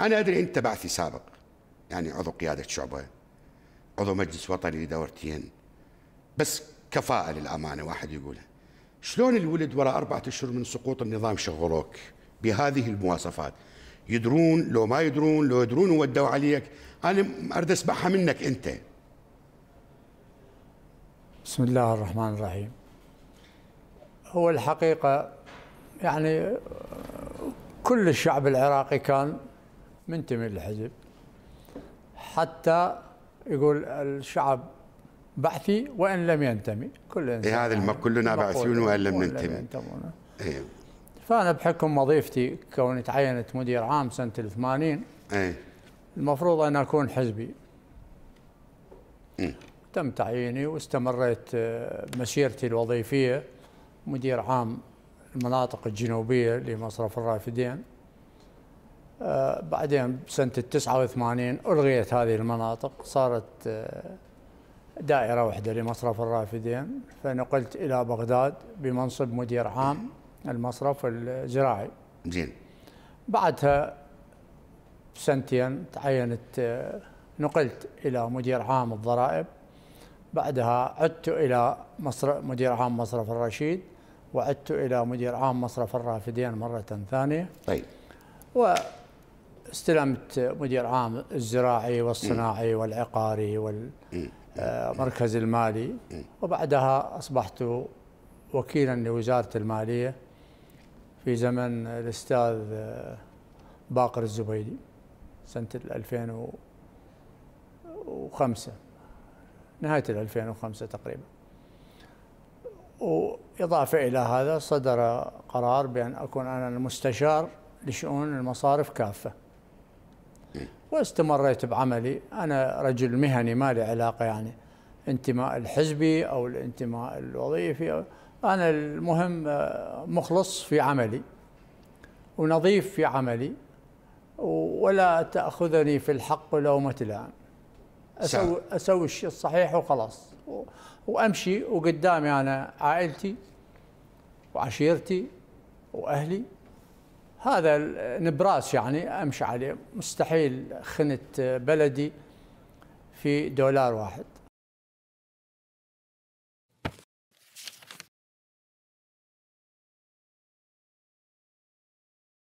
أنا أدري أنت بعثي سابق يعني عضو قيادة شعبة عضو مجلس وطني لدورتين بس كفاءة للأمانة واحد يقولها شلون الولد وراء أربعة أشهر من سقوط النظام شغلوك بهذه المواصفات يدرون لو ما يدرون لو يدرون ودوا عليك أنا أريد أسمعها منك أنت بسم الله الرحمن الرحيم هو الحقيقة يعني كل الشعب العراقي كان منتمي للحزب حتى يقول الشعب بعثي وان لم ينتمي كل انسان إيه هذا يعني كلنا بعثيون يعني وان لم ننتمي إيه. فانا بحكم وظيفتي كوني تعينت مدير عام سنه ال 80 إيه. المفروض ان اكون حزبي إيه. تم تعييني واستمريت آه، مسيرتي الوظيفيه مدير عام المناطق الجنوبيه لمصرف الرافدين بعدين بسنة التسعة وثمانين ألغيت هذه المناطق صارت آه، دائرة واحدة لمصرف الرافدين فنقلت إلى بغداد بمنصب مدير عام المصرف الزراعي زين بعدها بسنتين تعينت آه، نقلت إلى مدير عام الضرائب بعدها عدت إلى مدير عام مصرف الرشيد وعدت إلى مدير عام مصرف الرافدين مرة ثانية طيب استلمت مدير عام الزراعي والصناعي والعقاري والمركز آه، المالي وبعدها أصبحت وكيلا لوزارة المالية في زمن الأستاذ آه، باقر الزبيدي سنة 2005 نهاية 2005 تقريبا وإضافة إلى هذا صدر قرار بأن أكون أنا المستشار لشؤون المصارف كافة واستمريت بعملي أنا رجل مهني ما لي علاقة يعني انتماء الحزبي أو الانتماء الوظيفي أنا المهم آه، مخلص في عملي ونظيف في عملي ولا تأخذني في الحق لومة لائم أسوي, أسوي الشيء الصحيح وخلاص وأمشي وقدامي أنا عائلتي وعشيرتي وأهلي هذا نبراس يعني امشي عليه مستحيل خنت بلدي في دولار واحد